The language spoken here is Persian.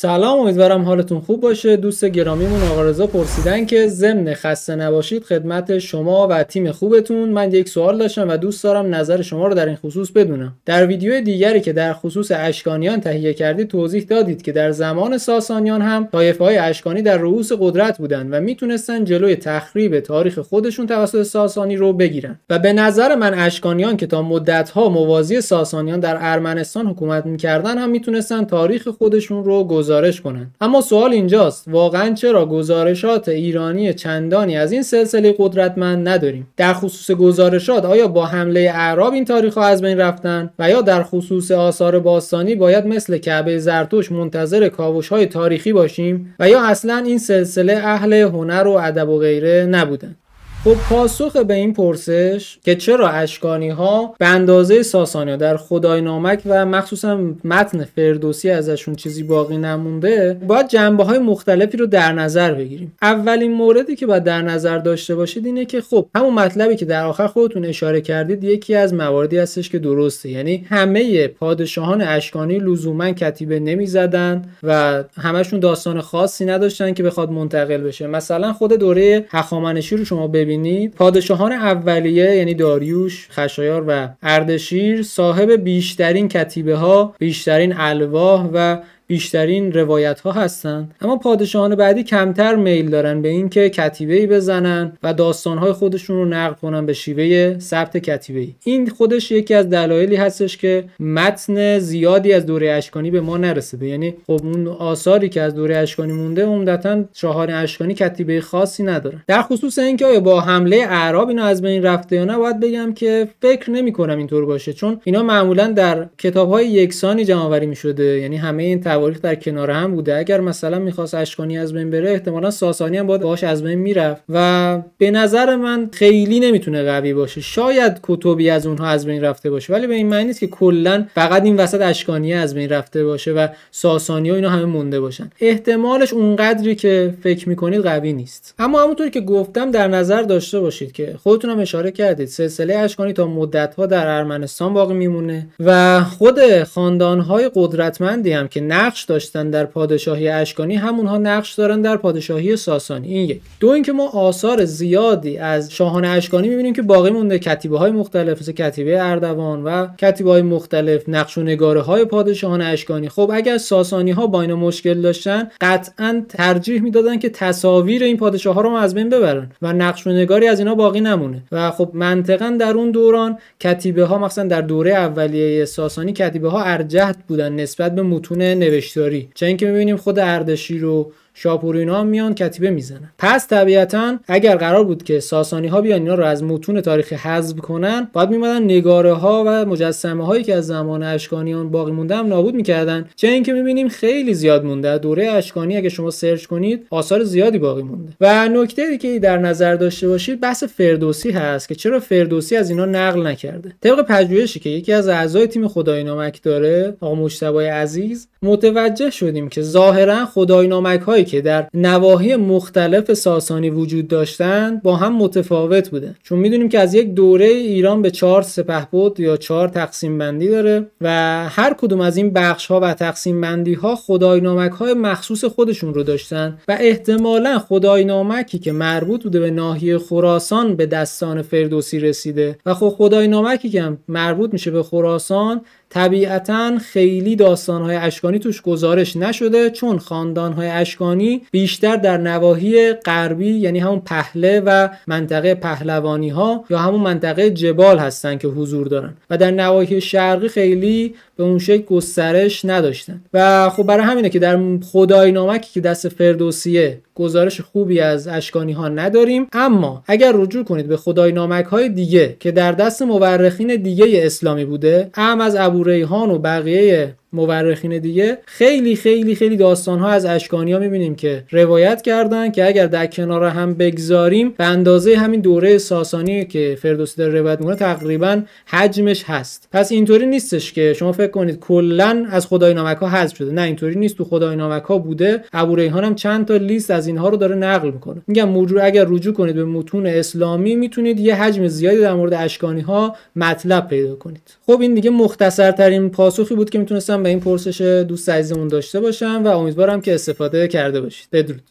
سلام امیدوارم حالتون خوب باشه دوست گرامیمون آقا رضا پرسیدن که ضمن خسته نباشید خدمت شما و تیم خوبتون من یک سوال داشتم و دوست دارم نظر شما رو در این خصوص بدونم در ویدیو دیگری که در خصوص اشکانیان تهیه کردی توضیح دادید که در زمان ساسانیان هم طایفه های اشکانی در رؤوس قدرت بودن و میتونستن جلوی تخریب تاریخ خودشون توسط ساسانی رو بگیرن و به نظر من اشکانیان که تا مدت ها موازی ساسانیان در ارمنستان حکومت میکردن هم میتونستن تاریخ خودشون رو گزارش کنند اما سوال اینجاست واقعا چرا گزارشات ایرانی چندانی از این سلسله قدرتمند نداریم در خصوص گزارشات آیا با حمله اعراب این تاریخ ها از بین رفتن و یا در خصوص آثار باستانی باید مثل کعبه زرتوش منتظر کاوش های تاریخی باشیم و یا اصلا این سلسله اهل هنر و ادب و غیره نبودن خب پاسخ به این پرسش که چرا اشکانی ها به اندازه ها در خدای نامک و مخصوصا متن فردوسی ازشون چیزی باقی نمونده باید جنبه های مختلفی رو در نظر بگیریم اولین موردی که باید در نظر داشته باشید اینه که خب همون مطلبی که در آخر خودتون اشاره کردید یکی از مواردی هستش که درسته یعنی همه پادشاهان اشکانی لزوما کتیبه زدن و همشون داستان خاصی نداشتن که بخواد منتقل بشه مثلا خود دوره هخامنشی رو شما ببینید میبینید پادشاهان اولیه یعنی داریوش خشایار و اردشیر صاحب بیشترین کتیبه ها بیشترین الواح و بیشترین روایت ها هستن اما پادشاهان بعدی کمتر میل دارن به اینکه کتیبه ای بزنن و داستان های خودشون رو نقل کنن به شیوه ثبت کتیبه ای این خودش یکی از دلایلی هستش که متن زیادی از دوره اشکانی به ما نرسیده یعنی خب اون آثاری که از دوره اشکانی مونده عمدتا شاهان اشکانی کتیبه خاصی ندارن در خصوص اینکه آیا با حمله اعراب اینا از بین رفته یا نه باید بگم که فکر نمی کنم اینطور باشه چون اینا معمولا در کتاب های یکسانی جمع آوری می شده یعنی همه این در کنار هم بوده اگر مثلا میخواست اشکانی از بین بره احتمالا ساسانی هم باید باهاش از بین میرفت و به نظر من خیلی نمیتونه قوی باشه شاید کتبی از اونها از بین رفته باشه ولی به این معنی نیست که کلا فقط این وسط اشکانی از بین رفته باشه و ساسانی و اینا همه مونده باشن احتمالش اونقدری که فکر میکنید قوی نیست اما همونطور که گفتم در نظر داشته باشید که خودتون هم اشاره کردید سلسله اشکانی تا مدت ها در ارمنستان باقی میمونه و خود خاندان های قدرتمندی هم که نقش داشتن در پادشاهی اشکانی همونها نقش دارن در پادشاهی ساسانی این یک دو اینکه ما آثار زیادی از شاهان اشکانی میبینیم که باقی مونده کتیبه های مختلف مثل کتیبه اردوان و کتیبه های مختلف نقش و نگاره های پادشاهان اشکانی خب اگر ساسانی ها با اینا مشکل داشتن قطعا ترجیح میدادن که تصاویر این پادشاه ها رو از بین ببرن و نقش و نگاری از اینا باقی نمونه و خب منطقا در اون دوران کتیبه ها مثلا در دوره اولیه ساسانی کتیبه ها ارجحت بودن نسبت به متون گردشداری چه اینکه میبینیم خود اردشیر رو شاپور اینا میان کتیبه میزنن پس طبیعتا اگر قرار بود که ساسانی ها بیان اینا رو از متون تاریخی حذف کنن باید میمدن نگاره ها و مجسمه هایی که از زمان اشکانیان باقی مونده هم نابود میکردن چه اینکه میبینیم خیلی زیاد مونده دوره اشکانی اگه شما سرچ کنید آثار زیادی باقی مونده و نکته که در نظر داشته باشید بحث فردوسی هست که چرا فردوسی از اینا نقل نکرده طبق پژوهشی که یکی از اعضای تیم خدای نامک داره آقا مشتبای عزیز متوجه شدیم که ظاهرا خدای نامک هایی که در نواحی مختلف ساسانی وجود داشتند با هم متفاوت بوده چون میدونیم که از یک دوره ایران به چهار بود یا چهار تقسیم بندی داره و هر کدوم از این بخش ها و تقسیم بندی ها خدای نامک های مخصوص خودشون رو داشتن و احتمالا خدای نامکی که مربوط بوده به ناحیه خراسان به دستان فردوسی رسیده و خب خدای نامکی که هم مربوط میشه به خراسان طبیعتا خیلی داستانهای اشکانی توش گزارش نشده چون خاندانهای اشکانی بیشتر در نواحی غربی یعنی همون پهله و منطقه پهلوانی ها یا همون منطقه جبال هستن که حضور دارن و در نواحی شرقی خیلی به اون شکل گسترش نداشتن و خب برای همینه که در خدای نامکی که دست فردوسیه گزارش خوبی از اشکانی ها نداریم اما اگر رجوع کنید به خدای نامک های دیگه که در دست مورخین دیگه اسلامی بوده ام از ابو ریحان و بقیه مورخین دیگه خیلی خیلی خیلی داستان ها از اشکانی ها میبینیم که روایت کردن که اگر در کنار هم بگذاریم به اندازه همین دوره ساسانی که فردوسی در روایت میکنه تقریبا حجمش هست پس اینطوری نیستش که شما فکر کنید کلا از خدای نامک ها حذف شده نه اینطوری نیست تو خدای نامک ها بوده ابو هم چند تا لیست از اینها رو داره نقل میکنه میگم موجود اگر رجوع کنید به متون اسلامی میتونید یه حجم زیادی در مورد اشکانی ها مطلب پیدا کنید خب این دیگه مختصرترین پاسخی بود که میتونستم به این پرسش دوست عزیزمون داشته باشم و امیدوارم که استفاده کرده باشید بدرود